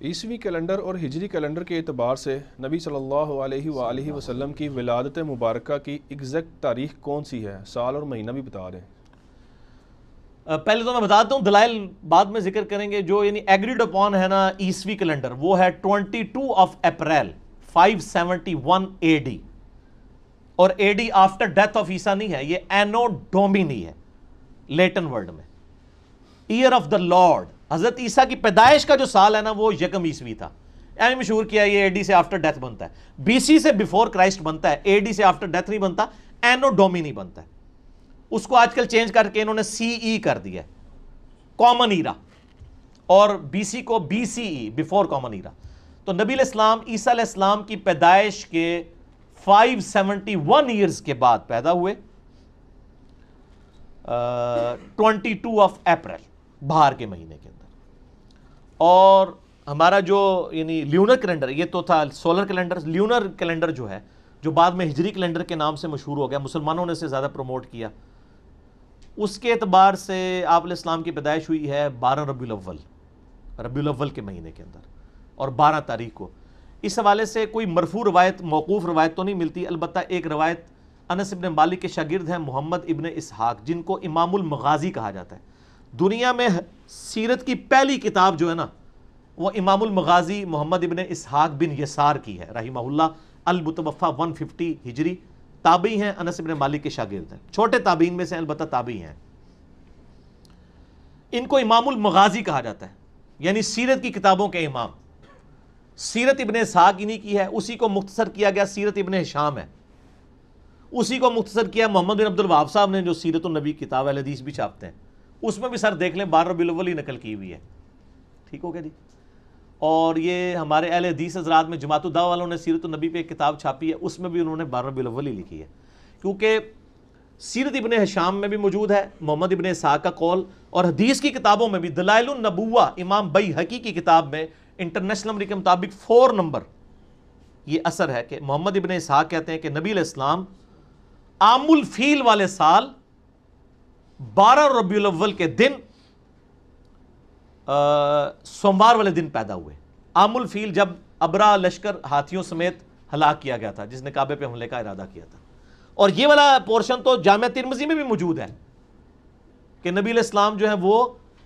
عیسوی کیلنڈر اور ہجری کیلنڈر کے اعتبار سے نبی صلی اللہ علیہ وآلہ وسلم کی ولادت مبارکہ کی ایگزیکٹ تاریخ کون سی ہے سال اور مہینہ بھی بتا رہے پہلے تو میں بتاتا ہوں دلائل بعد میں ذکر کریں گے جو یعنی ایگریڈ اپون ہے نا عیسوی کیلنڈر وہ ہے twenty two of April seventy one A D اور ڈیتھ آف عیسیٰ نہیں ہے یہ اینو ہے لیٹن ورڈ میں ایئر آف دا لارڈ حضرت عیسیٰ کی پیدائش کا جو سال ہے نا وہ یکم عیسوی تھا یعنی مشہور کیا یہ اے ڈی سے آفٹر ڈیتھ بنتا ہے بی سی سے بیفور کرائسٹ بنتا ہے اے ڈی سے آفٹر ڈیتھ نہیں بنتا اینو ڈومینی بنتا ہے اس کو آج کل چینج کر کے انہوں نے سی ای e کر دیا کامن اور بی سی کو B C E before common era تو نبی السلام عیسیٰ علیہ السلام کی پیدائش کے فائیو سیونٹی ون ایئرس کے بعد پیدا ہوئے ٹوینٹی ٹو آف اپریل بہار کے مہینے کے اندر اور ہمارا جو یعنی لیونر کیلنڈر یہ تو تھا سولر کیلنڈر لیونر کیلنڈر جو ہے جو بعد میں ہجری کیلنڈر کے نام سے مشہور ہو گیا مسلمانوں نے اسے زیادہ پروموٹ کیا اس کے اعتبار سے آپ علیہ السلام کی پیدائش ہوئی ہے بارہ ربی الاول ربی الاول کے مہینے کے اندر اور بارہ تاریخ کو اس حوالے سے کوئی مرفوع روایت موقوف روایت تو نہیں ملتی البتہ ایک روایت انس ابن مالک کے شاگرد ہیں محمد ابن اسحاق جن کو امام المغازی کہا جاتا ہے دنیا میں سیرت کی پہلی کتاب جو ہے نا وہ امام المغازی محمد ابن اسحاق بن یسار کی ہے رحمہ اللہ البتوفا 150 ہجری تابعی ہیں انس ابن مالک کے شاگرد ہیں چھوٹے تابعین میں سے البتہ تابعی ہیں ان کو امام المغازی کہا جاتا ہے یعنی سیرت کی کتابوں کے امام سیرت ابن ساگ انہی کی ہے اسی کو مختصر کیا گیا سیرت ابن شام ہے اسی کو مختصر کیا محمد بن عبد الواب صاحب نے جو سیرت النبی حدیث بھی چھاپتے ہیں اس میں بھی سر دیکھ لیں بار رب ہی نقل کی ہوئی ہے ٹھیک ہو گیا جی اور یہ ہمارے اہل حدیث حضرات میں جماعت الدا والوں نے سیرت النبی پہ ایک کتاب چھاپی ہے اس میں بھی انہوں نے بار رب ہی لکھی ہے کیونکہ سیرت ابن حشام میں بھی موجود ہے محمد ابن شاہ کا قول اور حدیث کی کتابوں میں بھی دلائل النبوہ امام بئی حکی کی کتاب میں انٹرنیشنل نمبر کے مطابق فور نمبر یہ اثر ہے کہ محمد ابن اسحاق کہتے ہیں کہ نبی علیہ السلام عام الفیل والے سال بارہ ربیع الاول کے دن سوموار والے دن پیدا ہوئے عام الفیل جب ابرا لشکر ہاتھیوں سمیت ہلاک کیا گیا تھا جس نے کعبے پہ حملے کا ارادہ کیا تھا اور یہ والا پورشن تو جامعہ ترمزی میں بھی موجود ہے کہ نبی علیہ السلام جو ہے وہ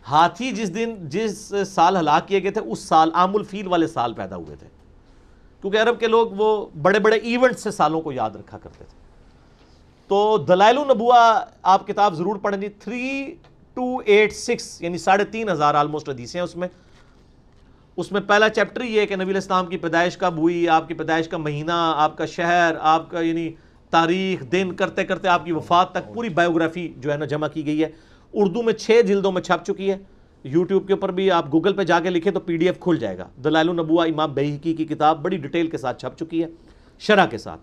ہاتھی جس دن جس سال ہلاک کیے گئے تھے اس سال عام الفیل والے سال پیدا ہوئے تھے کیونکہ عرب کے لوگ وہ بڑے بڑے ایونٹس سالوں کو یاد رکھا کرتے تھے تو دلائل النبوہ آپ کتاب ضرور پڑھیں گی تھری ٹو ایٹ سکس یعنی ساڑھے تین ہزار آلموسٹ ادیس ہیں اس میں اس میں پہلا چیپٹر یہ ہے کہ نبی الاسلام کی پیدائش کا بوئی آپ کی پیدائش کا مہینہ آپ کا شہر آپ کا یعنی تاریخ دن کرتے کرتے آپ کی وفات تک پوری بایوگرافی جو ہے نا جمع کی گئی ہے اردو میں چھ جلدوں میں چھپ چکی ہے یوٹیوب کے اوپر بھی آپ گوگل پہ جا کے لکھیں تو پی ڈی ایف کھل جائے گا دلائل النبوا امام بےحقی کی کتاب بڑی ڈیٹیل کے ساتھ چھپ چکی ہے شرح کے ساتھ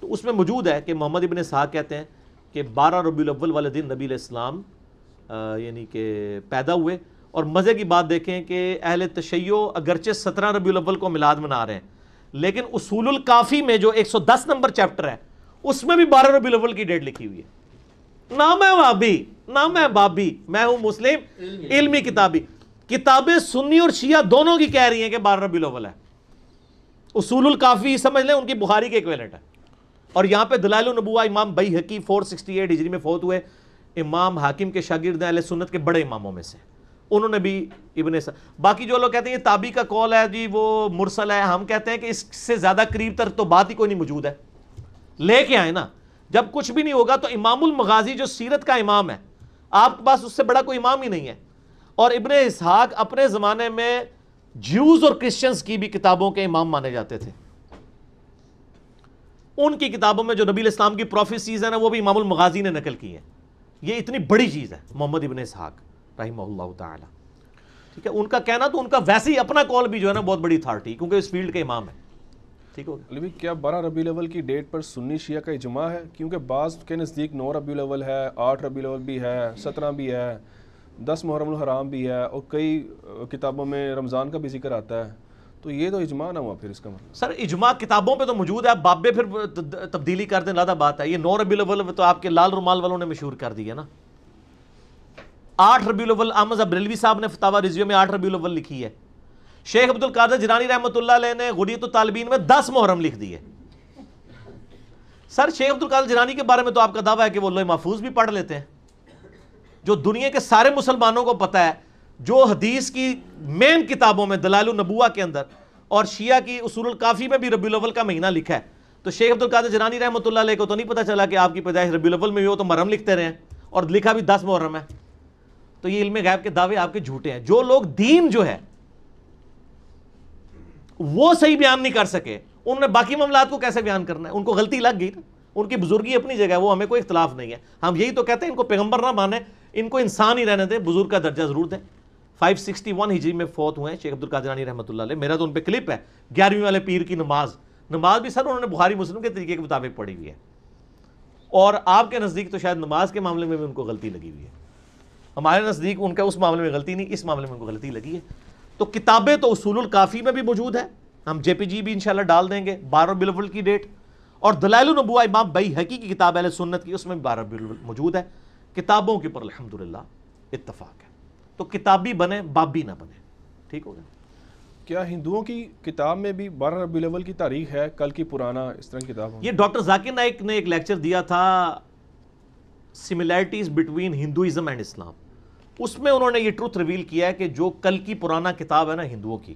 تو اس میں موجود ہے کہ محمد ابن صاحب کہتے ہیں کہ بارہ ربی الاول والدین نبی علیہ السلام یعنی کہ پیدا ہوئے اور مزے کی بات دیکھیں کہ اہل تشیع اگرچہ سترہ ربی الاول کو میلاد منا رہے ہیں لیکن اصول القافی میں جو ایک سو دس نمبر چیپٹر ہے اس میں بھی بارہ ربی الاول کی ڈیٹ لکھی ہوئی ہے نہ میں وابی نہ میں بابی میں ہوں مسلم علمی کتابی کتابیں سنی اور شیعہ دونوں کی کہہ رہی ہیں کہ بار ہے اصول الکافی سمجھ لیں ان کی بخاری کے ایکویلنٹ ہے اور یہاں پہ دلائل النبو امام بئی حقی فور سکسٹی ایٹ ہجری میں فوت ہوئے امام حاکم کے شاگرد علیہ سنت کے بڑے اماموں میں سے انہوں نے بھی ابن سا باقی جو لوگ کہتے ہیں یہ تابی کا کال ہے جی وہ مرسل ہے ہم کہتے ہیں کہ اس سے زیادہ قریب تر تو بات ہی کوئی نہیں موجود ہے لے کے آئے نا جب کچھ بھی نہیں ہوگا تو امام المغازی جو سیرت کا امام ہے آپ کے پاس اس سے بڑا کوئی امام ہی نہیں ہے اور ابن اسحاق اپنے زمانے میں جیوز اور کرسچنز کی بھی کتابوں کے امام مانے جاتے تھے ان کی کتابوں میں جو نبی الاسلام کی پروفیسیز ہیں نا وہ بھی امام المغازی نے نقل کی ہیں یہ اتنی بڑی چیز ہے محمد ابن اسحاق رحمہ اللہ تعالی ٹھیک ہے ان کا کہنا تو ان کا ویسے ہی اپنا کال بھی جو ہے نا بہت بڑی اتھارٹی کیونکہ اس فیلڈ کے امام ہے ٹھیک لب کیا بارہ ربی کی ڈیٹ پر سنی شیعہ کا اجماع ہے کیونکہ بعض کے نزدیک نو ربی الاول ہے آٹھ ربی بھی ہے سترہ بھی ہے دس محرم الحرام بھی ہے اور کئی کتابوں میں رمضان کا بھی ذکر آتا ہے تو یہ تو اجماع نہ ہوا پھر اس کا مطلب سر اجماع کتابوں پہ تو موجود ہے آپ بابے پھر تبدیلی کر دیں لادہ بات ہے یہ نو ربی الاول تو آپ کے لال رومال والوں نے مشہور کر دی ہے نا آٹھ ربی الاول ابریلوی صاحب نے فتح رضویہ میں آٹھ ربی لکھی ہے شیخ عبد القادر جنانی رحمۃ اللہ علیہ نے غریت الطالبین میں دس محرم لکھ دیے سر شیخ عبد القادر جنانی کے بارے میں تو آپ کا دعویٰ ہے کہ وہ لوہے محفوظ بھی پڑھ لیتے ہیں جو دنیا کے سارے مسلمانوں کو پتہ ہے جو حدیث کی مین کتابوں میں دلال النبوہ کے اندر اور شیعہ کی اصول القافی میں بھی ربی الاول کا مہینہ لکھا ہے تو شیخ عبد القادر جنانی رحمۃ اللہ علیہ کو تو نہیں پتہ چلا کہ آپ کی پیدائش ربی الاول میں بھی ہو تو محرم لکھتے رہے ہیں اور لکھا بھی دس محرم ہے تو یہ علم غیب کے دعوے آپ کے جھوٹے ہیں جو لوگ دین جو ہے وہ صحیح بیان نہیں کر سکے انہوں نے باقی معاملات کو کیسے بیان کرنا ہے ان کو غلطی لگ گئی نا ان کی بزرگی اپنی جگہ ہے وہ ہمیں کوئی اختلاف نہیں ہے ہم یہی تو کہتے ہیں ان کو پیغمبر نہ مانے ان کو انسان ہی رہنے دیں بزرگ کا درجہ ضرور دیں 561 ہجری میں فوت ہوئے ہیں شیخ عبد القادرانی رحمۃ اللہ علیہ میرا تو ان پہ کلپ ہے گیارہویں والے پیر کی نماز نماز بھی سر انہوں نے بخاری مسلم کے طریقے کے مطابق پڑھی ہوئی ہے اور آپ کے نزدیک تو شاید نماز کے معاملے میں بھی ان کو غلطی لگی ہوئی ہے ہمارے نزدیک ان کا اس معاملے میں غلطی نہیں اس معاملے میں ان کو غلطی لگی ہے تو کتابیں تو اصول القافی میں بھی موجود ہیں ہم جے پی جی بھی انشاءاللہ ڈال دیں گے بارہ بلول کی ڈیٹ اور دلائل البو امام بئی بھائی حقی کی کتابیں سنت کی اس میں بھی بارہ بلول موجود ہے کتابوں کے اوپر الحمدللہ اتفاق ہے تو کتابی بنے بابی نہ بنے ٹھیک ہو گیا کیا ہندوؤں کی کتاب میں بھی بارہ ربی الاول کی تاریخ ہے کل کی پرانا اس طرح کی کتاب یہ ڈاکٹر ذاکر نائک نے ایک لیکچر دیا تھا similarities between Hinduism and Islam اس میں انہوں نے یہ ٹروتھ ریویل کیا ہے کہ جو کل کی پرانا کتاب ہے نا ہندوؤں کی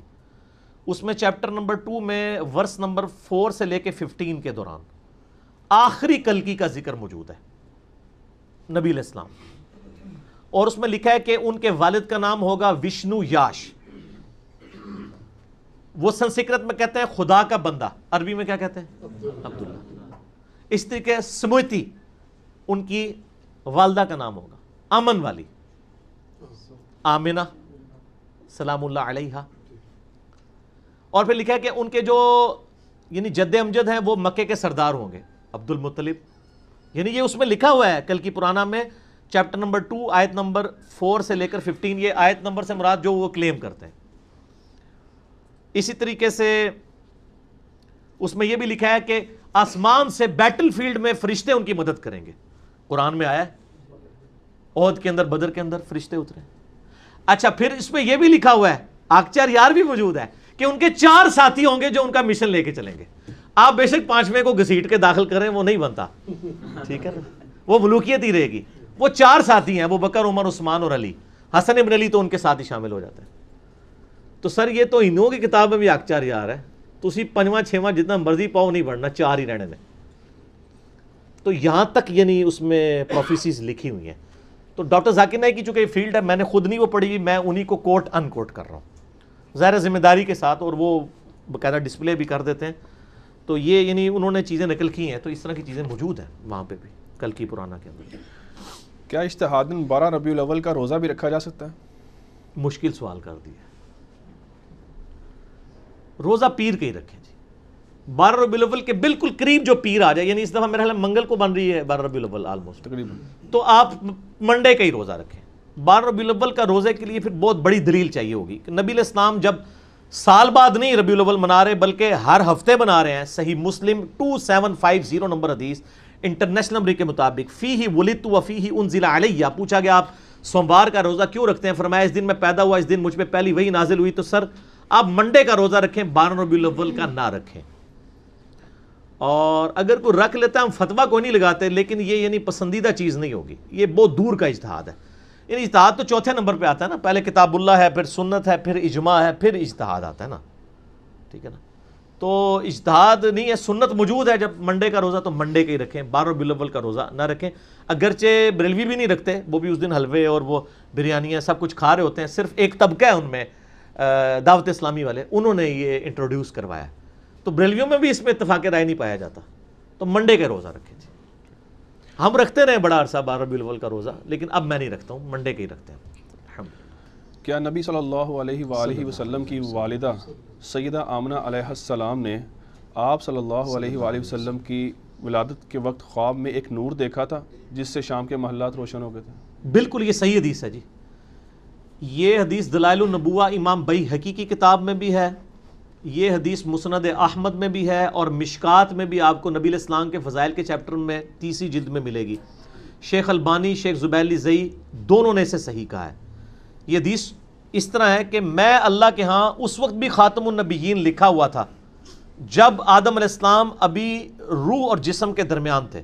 اس میں چیپٹر نمبر ٹو میں ورس نمبر فور سے لے کے ففٹین کے دوران آخری کل کی کا ذکر موجود ہے نبی السلام اور اس میں لکھا ہے کہ ان کے والد کا نام ہوگا وشنو یاش وہ سنسکرت میں کہتے ہیں خدا کا بندہ عربی میں کیا کہتے ہیں عبداللہ اس طریقے سمویتی ان کی والدہ کا نام ہوگا آمن والی آمنہ سلام اللہ علیہ اور پھر لکھا ہے کہ ان کے جو یعنی جد امجد ہیں وہ مکے کے سردار ہوں گے عبد المطلب یعنی یہ اس میں لکھا ہوا ہے کل کی پرانا میں چیپٹر نمبر ٹو آیت نمبر فور سے لے کر ففٹین یہ آیت نمبر سے مراد جو وہ کلیم کرتے ہیں اسی طریقے سے اس میں یہ بھی لکھا ہے کہ آسمان سے بیٹل فیلڈ میں فرشتے ان کی مدد کریں گے قرآن میں آیا ہے عہد کے اندر بدر کے اندر فرشتے اترے ہیں اچھا پھر اس میں یہ بھی لکھا ہوا ہے آکچار یار بھی موجود ہے کہ ان کے چار ساتھی ہوں گے جو ان کا مشن لے کے چلیں گے آپ بے شک پانچویں کو گھسیٹ کے داخل کریں وہ نہیں بنتا ٹھیک ہے وہ ملوکیت ہی رہے گی وہ چار ساتھی ہیں وہ بکر عمر عثمان اور علی حسن ابن علی تو ان کے ساتھ ہی شامل ہو جاتے ہیں تو سر یہ تو ہندوؤں کی کتاب میں بھی آکچار یار ہے تو اسی پنجواں چھواں جتنا مرضی پاؤ نہیں بڑھنا چار ہی رہنے میں تو یہاں تک یعنی اس میں پروفیسیز لکھی ہوئی ہیں تو ڈاکٹر ذاکر کی چونکہ یہ فیلڈ ہے میں نے خود نہیں وہ پڑھی میں انہی کو کوٹ ان کوٹ کر رہا ہوں ظاہر ذمہ داری کے ساتھ اور وہ باقاعدہ ڈسپلے بھی کر دیتے ہیں تو یہ یعنی انہوں نے چیزیں نقل کی ہیں تو اس طرح کی چیزیں موجود ہیں وہاں پہ بھی کل کی پرانا کے اندر کیا اشتہاد بارہ ربیع الاول کا روزہ بھی رکھا جا سکتا ہے مشکل سوال کر دیا روزہ پیر کے ہی رکھیں بارہ ربی الاول کے بالکل قریب جو پیر آ جائے یعنی اس دفعہ میرا خیال منگل کو بن رہی ہے بارہ ربی الاول آلموسٹ تو آپ منڈے کا ہی روزہ رکھیں بارہ ربی الاول کا روزے کے لیے پھر بہت بڑی دلیل چاہیے ہوگی کہ نبی علیہ السلام جب سال بعد نہیں ربی الاول منا رہے بلکہ ہر ہفتے منا رہے ہیں صحیح مسلم 2750 نمبر حدیث انٹرنیشنل نمبر کے مطابق فی ہی ولد و فی ہی انزل علیہ پوچھا گیا آپ سوموار کا روزہ کیوں رکھتے ہیں فرمایا اس دن میں پیدا ہوا اس دن مجھ پہ پہلی وہی نازل ہوئی تو سر آپ منڈے کا روزہ رکھیں بارہ ربی الاول کا نہ رکھیں اور اگر کوئی رکھ لیتا ہے ہم فتوہ کو نہیں لگاتے لیکن یہ یعنی پسندیدہ چیز نہیں ہوگی یہ بہت دور کا اجتہاد ہے یعنی اجتہاد تو چوتھے نمبر پہ آتا ہے نا پہلے کتاب اللہ ہے پھر سنت ہے پھر اجماع ہے پھر اجتہاد آتا ہے نا ٹھیک ہے نا تو اجتہاد نہیں ہے سنت موجود ہے جب منڈے کا روزہ تو منڈے کا ہی رکھیں بارو بلول کا روزہ نہ رکھیں اگرچہ بریلوی بھی نہیں رکھتے وہ بھی اس دن حلوے اور وہ بریانیاں سب کچھ کھا رہے ہوتے ہیں صرف ایک طبقہ ہے ان میں دعوت اسلامی والے انہوں نے یہ انٹروڈیوس کروایا تو بریلویوں میں بھی اس میں اتفاق رائے نہیں پایا جاتا تو منڈے کے روزہ رکھے جی ہم رکھتے رہے بڑا عرصہ بارہ بلول کا روزہ لیکن اب میں نہیں رکھتا ہوں منڈے کے ہی رکھتے ہیں کیا نبی صلی اللہ علیہ وآلہ وسلم کی والدہ سیدہ آمنہ علیہ السلام نے آپ صلی اللہ علیہ وآلہ وسلم کی ولادت کے وقت خواب میں ایک نور دیکھا تھا جس سے شام کے محلات روشن ہو گئے تھے بالکل یہ صحیح حدیث ہے جی یہ حدیث دلائل النبوہ امام بئی حقیقی کی کتاب میں بھی ہے یہ حدیث مسند احمد میں بھی ہے اور مشکات میں بھی آپ کو نبی اسلام کے فضائل کے چیپٹر میں تیسری جلد میں ملے گی شیخ البانی شیخ زبیلی زئی دونوں نے اسے صحیح کہا ہے یہ حدیث اس طرح ہے کہ میں اللہ کے ہاں اس وقت بھی خاتم النبیین لکھا ہوا تھا جب آدم علیہ السلام ابھی روح اور جسم کے درمیان تھے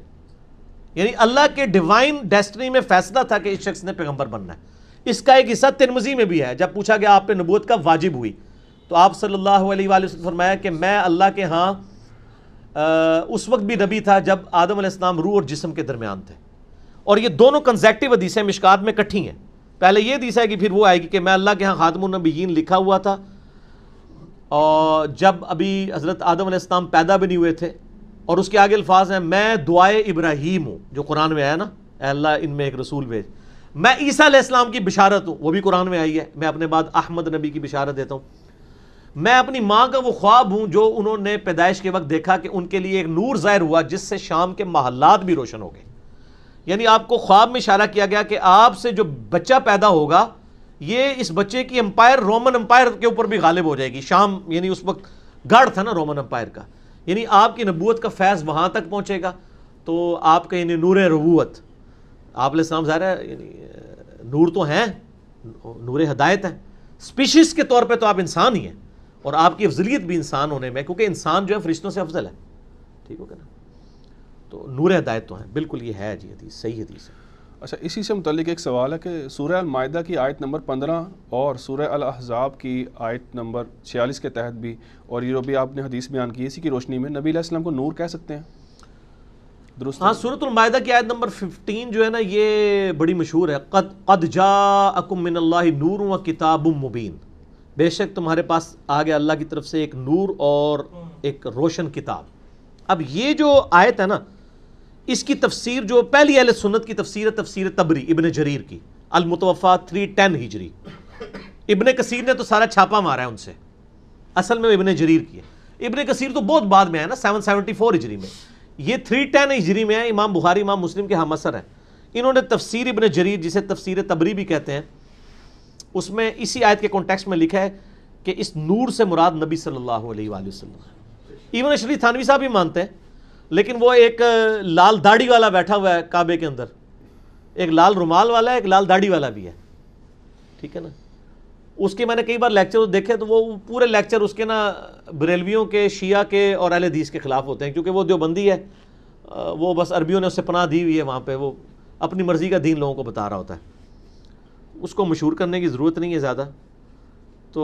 یعنی اللہ کے ڈیوائن ڈیسٹنی میں فیصلہ تھا کہ اس شخص نے پیغمبر بننا ہے اس کا ایک حصہ تنمزی میں بھی ہے جب پوچھا گیا آپ پہ نبوت کا واجب ہوئی تو آپ صلی اللہ علیہ وآلہ وسلم فرمایا کہ میں اللہ کے ہاں اس وقت بھی نبی تھا جب آدم علیہ السلام روح اور جسم کے درمیان تھے اور یہ دونوں کنزیکٹو حدیثیں مشکات میں کٹھی ہیں پہلے یہ حدیث ہے کہ پھر وہ آئے گی کہ میں اللہ کے ہاں خاتم النبیین لکھا ہوا تھا اور جب ابھی حضرت آدم علیہ السلام پیدا بھی نہیں ہوئے تھے اور اس کے آگے الفاظ ہیں میں دعائے ابراہیم ہوں جو قرآن میں آیا نا اے اللہ ان میں ایک رسول بھیج میں عیسیٰ علیہ السلام کی بشارت ہوں وہ بھی قرآن میں آئی ہے میں اپنے بعد احمد نبی کی بشارت دیتا ہوں میں اپنی ماں کا وہ خواب ہوں جو انہوں نے پیدائش کے وقت دیکھا کہ ان کے لیے ایک نور ظاہر ہوا جس سے شام کے محلات بھی روشن ہو گئے یعنی آپ کو خواب میں اشارہ کیا گیا کہ آپ سے جو بچہ پیدا ہوگا یہ اس بچے کی امپائر رومن امپائر کے اوپر بھی غالب ہو جائے گی شام یعنی اس وقت گڑھ تھا نا رومن امپائر کا یعنی آپ کی نبوت کا فیض وہاں تک پہنچے گا تو آپ کا یعنی نور ربوت آپ علیہ السلام ظاہر ہے یعنی نور تو ہیں نور ہدایت ہیں اسپیشیز کے طور پہ تو آپ انسان ہی ہیں اور آپ کی افضلیت بھی انسان ہونے میں کیونکہ انسان جو ہے فرشتوں سے افضل ہے ٹھیک ہو کہ نا تو نور ہدایت تو ہیں بالکل یہ ہے جی حدیث صحیح حدیث ہے اچھا اسی سے متعلق ایک سوال ہے کہ سورہ المائدہ کی آیت نمبر پندرہ اور سورہ الاحزاب کی آیت نمبر چھیالیس کے تحت بھی اور یہ بھی آپ نے حدیث بیان کی اسی کی روشنی میں نبی علیہ السلام کو نور کہہ سکتے ہیں درست ہاں سورت المائدہ کی آیت نمبر ففٹین جو ہے نا یہ بڑی مشہور ہے قد قد جاءکم من اللہ نور و کتاب مبین بے شک تمہارے پاس آ گیا اللہ کی طرف سے ایک نور اور ایک روشن کتاب اب یہ جو آیت ہے نا اس کی تفسیر جو پہلی اہل سنت کی تفسیر ہے تفسیر تبری ابن جریر کی المتوفا 310 ہجری ابن کثیر نے تو سارا چھاپا مارا ہے ان سے اصل میں ابن جریر کی ہے ابن کثیر تو بہت بعد میں ہے نا 774 ہجری میں یہ 310 ہجری میں ہے امام بہاری امام مسلم کے ہم اثر ہیں انہوں نے تفسیر ابن جریر جسے تفسیر تبری بھی کہتے ہیں اس میں اسی آیت کے کانٹیکس میں لکھا ہے کہ اس نور سے مراد نبی صلی اللہ علیہ وآلہ وسلم ایون اشری تھانوی صاحب بھی مانتے ہیں لیکن وہ ایک لال داڑھی والا بیٹھا ہوا ہے کعبے کے اندر ایک لال رومال والا ہے ایک لال داڑھی والا بھی ہے ٹھیک ہے نا اس کے میں نے کئی بار لیکچر دیکھے تو وہ پورے لیکچر اس کے نا بریلویوں کے شیعہ کے اور اہل حدیث کے خلاف ہوتے ہیں کیونکہ وہ دیوبندی ہے وہ بس عربیوں نے اس سے پناہ دی ہوئی ہے وہاں پہ وہ اپنی مرضی کا دین لوگوں کو بتا رہا ہوتا ہے اس کو مشہور کرنے کی ضرورت نہیں ہے زیادہ تو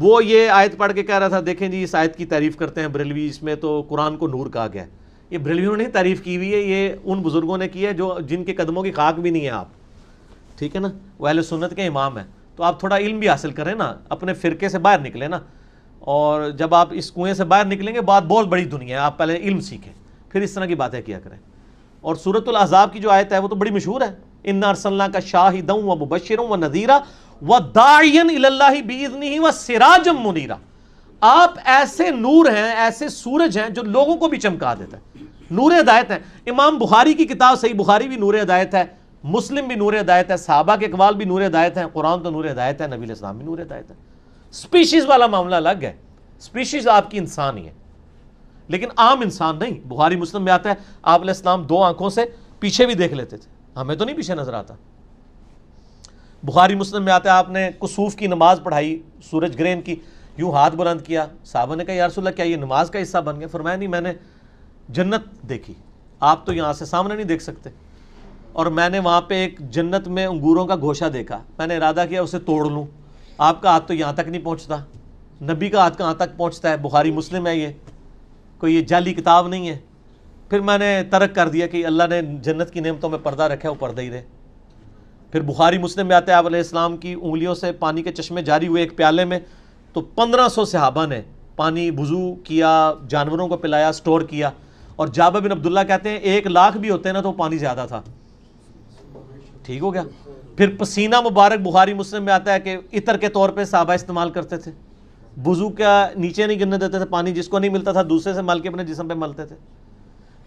وہ یہ آیت پڑھ کے کہہ رہا تھا دیکھیں جی اس آیت کی تعریف کرتے ہیں بریلوی اس میں تو قرآن کو نور کہا گیا ہے یہ بریلویوں نے تعریف کی ہوئی ہے یہ ان بزرگوں نے کی ہے جو جن کے قدموں کی خاک بھی نہیں ہے آپ ٹھیک ہے نا وہ اہل سنت کے امام ہیں تو آپ تھوڑا علم بھی حاصل کریں نا اپنے فرقے سے باہر نکلیں نا اور جب آپ اس کنویں سے باہر نکلیں گے بات بہت بڑی دنیا ہے آپ پہلے علم سیکھیں پھر اس طرح کی باتیں کیا کریں اور صورت الاضاب کی جو آیت ہے وہ تو بڑی مشہور ہے آپ ایسے نور ہیں ایسے سورج ہیں جو لوگوں کو بھی چمکا دیتا ہے نور ہدایت ہیں امام بخاری کی کتاب صحیح بخاری بھی نور ہدایت ہے مسلم بھی نور ہدایت ہے صحابہ کے اقوال بھی نور ہدایت ہیں قرآن تو نور ہدایت ہے نبی الاسلام بھی نور ہدایت ہے سپیشیز والا معاملہ الگ ہے سپیشیز آپ کی انسان ہی ہے لیکن عام انسان نہیں بخاری مسلم میں آتا ہے آپ دو آنکھوں سے پیچھے بھی دیکھ لیتے تھے ہمیں ہاں، تو نہیں پیچھے نظر آتا بخاری مسلم میں آتا آپ نے کسوف کی نماز پڑھائی سورج گرین کی یوں ہاتھ بلند کیا صاحبہ نے کہا یا رسول اللہ کیا یہ نماز کا حصہ بن گیا فرمایا نہیں میں نے جنت دیکھی آپ تو یہاں سے سامنے نہیں دیکھ سکتے اور میں نے وہاں پہ ایک جنت میں انگوروں کا گھوشہ دیکھا میں نے ارادہ کیا اسے توڑ لوں آپ کا ہاتھ تو یہاں تک نہیں پہنچتا نبی کا ہاتھ کہاں تک پہنچتا ہے بخاری مسلم ہے یہ کوئی یہ جعلی کتاب نہیں ہے پھر میں نے ترک کر دیا کہ اللہ نے جنت کی نعمتوں میں پردہ رکھا وہ پردہ ہی رہے پھر بخاری مسلم میں ہیں آپ علیہ السلام کی انگلیوں سے پانی کے چشمے جاری ہوئے ایک پیالے میں تو پندرہ سو صحابہ نے پانی بزو کیا جانوروں کو پلایا سٹور کیا اور جابہ بن عبداللہ کہتے ہیں ایک لاکھ بھی ہوتے ہیں نا تو پانی زیادہ تھا ٹھیک ہو گیا پھر پسینہ مبارک بخاری مسلم میں آتا ہے کہ عطر کے طور پہ صحابہ استعمال کرتے تھے بزو کا نیچے نہیں گرنے دیتے تھے پانی جس کو نہیں ملتا تھا دوسرے سے مل کے اپنے جسم پہ ملتے تھے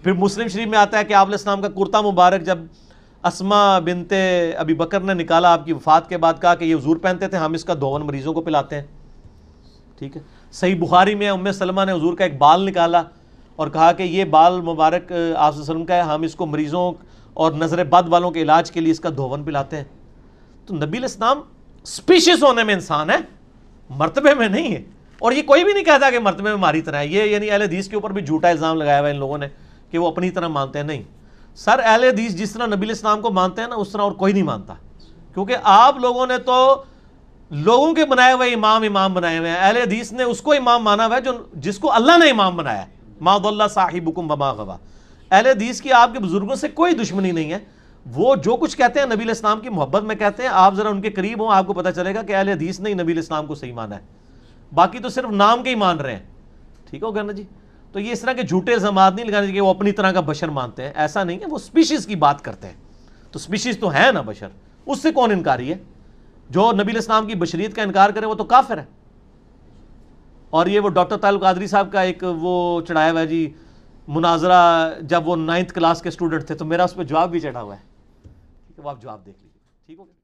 پھر مسلم شریف میں آتا ہے کہ علیہ السلام کا کرتا مبارک جب اسما بنت ابی بکر نے نکالا آپ کی وفات کے بعد کہا کہ یہ حضور پہنتے تھے ہم اس کا دھون مریضوں کو پلاتے ہیں ٹھیک ہے صحیح بخاری میں سلمہ نے حضور کا ایک بال نکالا اور کہا کہ یہ بال مبارک آپ وسلم کا ہے ہم اس کو مریضوں اور نظر بد والوں کے علاج کے لیے اس کا دھون پلاتے ہیں تو نبی الاسلام اسپیشیس ہونے میں انسان ہے مرتبے میں نہیں ہے اور یہ کوئی بھی نہیں کہتا کہ مرتبے میں ماری طرح ہے یہ یعنی اہل حدیث کے اوپر بھی جھوٹا الزام لگایا ہوا ہے ان لوگوں نے کہ وہ اپنی طرح مانتے ہیں نہیں سر اہل حدیث جس طرح نبی اسلام کو مانتے ہیں نا اس طرح اور کوئی نہیں مانتا کیونکہ آپ لوگوں نے تو لوگوں کے بنائے ہوئے امام امام بنائے ہوئے ہیں اہل حدیث نے اس کو امام مانا جس کو اللہ نے امام بنایا ماد اللہ صاحب اہل حدیث کی آپ کے بزرگوں سے کوئی دشمنی نہیں ہے وہ جو کچھ کہتے ہیں نبی الاسلام کی محبت میں کہتے ہیں آپ ذرا ان کے قریب ہوں آپ کو پتا چلے گا کہ اہل حدیث نے نبی الاسلام کو صحیح مانا ہے باقی تو صرف نام کے ہی مان رہے ہیں ٹھیک نا جی تو یہ اس طرح کے جھوٹے الزامات نہیں لگانے کہ وہ اپنی طرح کا بشر مانتے ہیں ایسا نہیں ہے وہ سپیشیز کی بات کرتے ہیں تو سپیشیز تو ہے نا بشر اس سے کون انکاری ہے جو نبی الاسلام کی بشریت کا انکار کرے وہ تو کافر ہے اور یہ وہ ڈاکٹر تعلق قادری صاحب کا ایک وہ چڑھایا ہوا ہے جی مناظرہ جب وہ نائنتھ کلاس کے اسٹوڈنٹ تھے تو میرا اس پہ جواب بھی چڑھا ہوا ہے آپ جواب دیکھ لیجیے